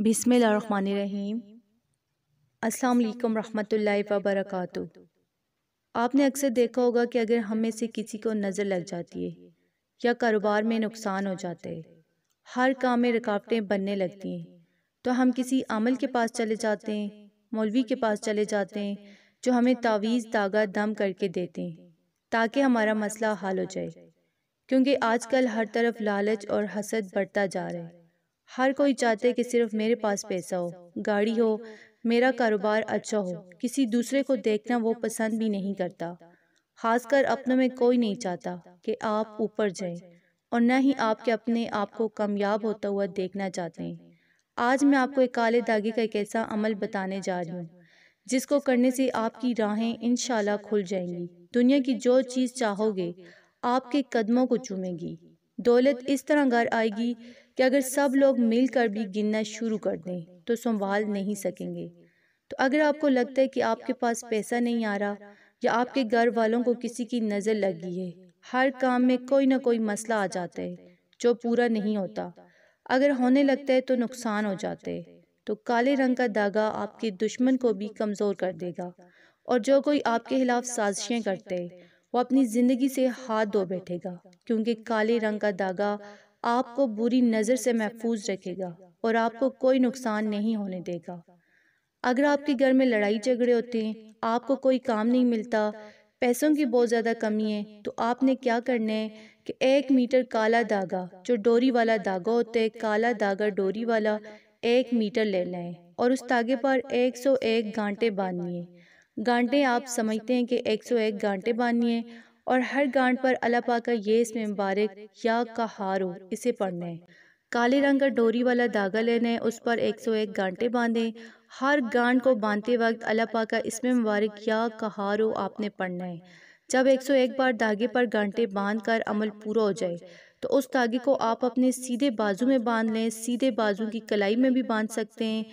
बिसमीम अस्सलाम रहमतुल्लाहि व बरकातु आपने अक्सर देखा होगा कि अगर हम में से किसी को नज़र लग जाती है या कारोबार में नुकसान हो जाता है हर काम में रुकावटें बनने लगती हैं तो हम किसी अमल के पास चले जाते हैं मौलवी के पास चले जाते हैं जो हमें तावीज़ तागा दम करके देते हैं ताकि हमारा मसला हल हो जाए क्योंकि आजकल हर तरफ लालच और हसद बढ़ता जा रहा है हर कोई चाहते कि सिर्फ मेरे पास पैसा हो गाड़ी हो मेरा कारोबार अच्छा हो किसी दूसरे को देखना वो पसंद भी नहीं करता खासकर अपनों में कोई नहीं चाहता कि आप ऊपर जाएं और न ही आपके अपने आप को कामयाब होता हुआ देखना चाहते हैं आज मैं आपको एक काले धागे का एक ऐसा अमल बताने जा रही हूँ जिसको करने से आपकी राहें इन खुल जाएंगी दुनिया की जो चीज़ चाहोगे आपके कदमों को चूमेंगी दौलत इस तरह घर आएगी कि अगर सब लोग मिलकर भी गिनना शुरू कर दें तो संभाल नहीं सकेंगे तो अगर आपको लगता है कि आपके पास पैसा नहीं आ रहा या आपके घर वालों को किसी की नज़र लगी है हर काम में कोई ना कोई मसला आ जाता है जो पूरा नहीं होता अगर होने लगता है तो नुकसान हो जाते हैं तो काले रंग का धागा आपके दुश्मन को भी कमज़ोर कर देगा और जो कोई आपके खिलाफ साजिशें करते हैं वो अपनी ज़िंदगी से हाथ धो बैठेगा क्योंकि काले रंग का धागा आपको बुरी नज़र से महफूज रखेगा और आपको कोई नुकसान नहीं होने देगा अगर आपके घर में लड़ाई झगड़े होते हैं आपको कोई काम नहीं मिलता पैसों की बहुत ज़्यादा कमी है तो आपने क्या करना है कि एक मीटर काला धागा जो डोरी वाला धागा होता है काला धागा डोरी वाला एक मीटर ले लें और उस धागे पर 101 एक बांधनी है गांठें आप समझते हैं कि 101 एक बांधनी है और हर गांठ पर अल्लाह पाक का ये इसमें मुबारक या का हारो इसे पढ़ना है काले रंग का डोरी वाला धागा लेना है उस पर 101 गांटे बांधें हर गांड को बांधते वक्त अल्लाह पाक का इसमें मुबारक या कहारो आपने पढ़ना है जब 101 बार धागे पर गांटे बांध कर अमल पूरा हो जाए तो उस धागे को आप अपने सीधे बाजू में बांध लें सीधे बाजू की कलाई में भी बांध सकते हैं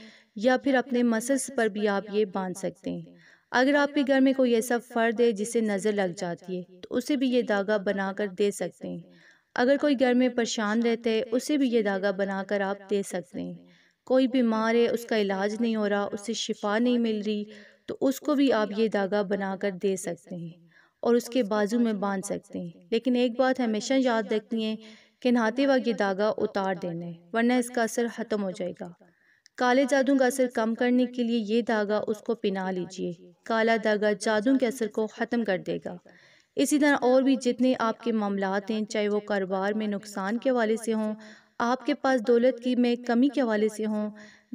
या फिर अपने मसल्स पर भी आप ये बांध सकते हैं अगर आपके घर में कोई ऐसा फ़र्द है जिसे नज़र लग जाती है तो उसे भी ये धागा बनाकर दे सकते हैं अगर कोई घर में परेशान रहता है उसे भी ये धागा बनाकर आप दे सकते हैं कोई बीमार है उसका इलाज नहीं हो रहा उसे शिफा नहीं मिल रही तो उसको भी आप ये धागा बनाकर दे सकते हैं और उसके बाजू में बांध सकते हैं लेकिन एक बात हमेशा याद रखनी है कि नहाते वक्त ये धागा उतार देना है वरना इसका असर ख़त्म हो जाएगा काले जादू का असर कम करने के लिए ये धागा उसको पिना लीजिए काला धागा जादू के असर को ख़त्म कर देगा इसी तरह और भी जितने आपके मामला हैं चाहे वो कारोबार में नुकसान के हवाले से हों आपके पास दौलत की में कमी के हवाले से हों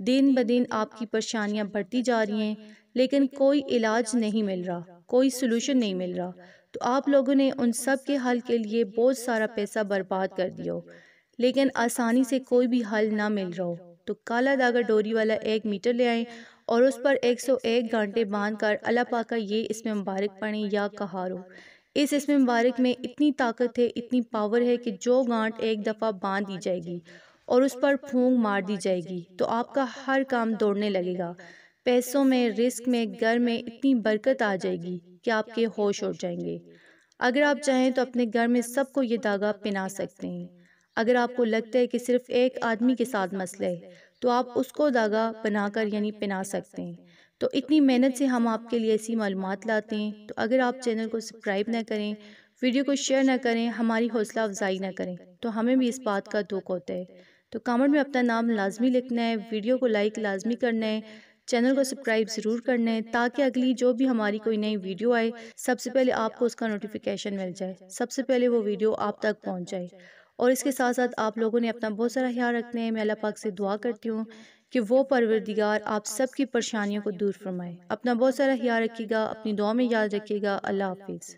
दिन ब दिन आपकी परेशानियाँ बढ़ती जा रही हैं लेकिन कोई इलाज नहीं मिल रहा कोई सोल्यूशन नहीं मिल रहा तो आप लोगों ने उन सब के हल के लिए बहुत सारा पैसा बर्बाद कर दिया लेकिन आसानी से कोई भी हल ना मिल रहा हो तो काला धागा डोरी वाला एक मीटर ले आएँ और उस पर 101 घंटे बांध कर अल्लाह पाक का ये इसमें मुबारक पढ़ें या कहारो इस इसमें मुबारक में इतनी ताकत है इतनी पावर है कि जो गांठ एक दफ़ा बांध दी जाएगी और उस पर फूंक मार दी जाएगी तो आपका हर काम दौड़ने लगेगा पैसों में रिस्क में घर में इतनी बरकत आ जाएगी कि आपके होश उड़ जाएंगे अगर आप चाहें तो अपने घर में सबको ये धागा पिना सकते हैं अगर आपको लगता है कि सिर्फ एक आदमी के साथ मसला है तो आप उसको धागा बनाकर यानी पहना सकते हैं तो इतनी मेहनत से हम आपके लिए ऐसी मालूम लाते हैं तो अगर आप चैनल को सब्सक्राइब ना करें वीडियो को शेयर ना करें हमारी हौसला अफजाई ना करें तो हमें भी इस बात का दुख होता है तो कामेंट में अपना नाम लाजमी लिखना है वीडियो को लाइक लाजमी करना है चैनल को सब्सक्राइब ज़रूर करना है ताकि अगली जो भी हमारी कोई नई वीडियो आए सबसे पहले आपको उसका नोटिफिकेशन मिल जाए सबसे पहले वो वीडियो आप तक पहुँच जाए और इसके साथ साथ आप लोगों ने अपना बहुत सारा ख्याल रखना है मैं अल्लाह पाक से दुआ करती हूँ कि वो परवरदिगार आप सबकी परेशानियों को दूर फरमाए अपना बहुत सारा ख्याल रखिएगा अपनी दुआ में याद रखिएगा अल्लाह हाफिज़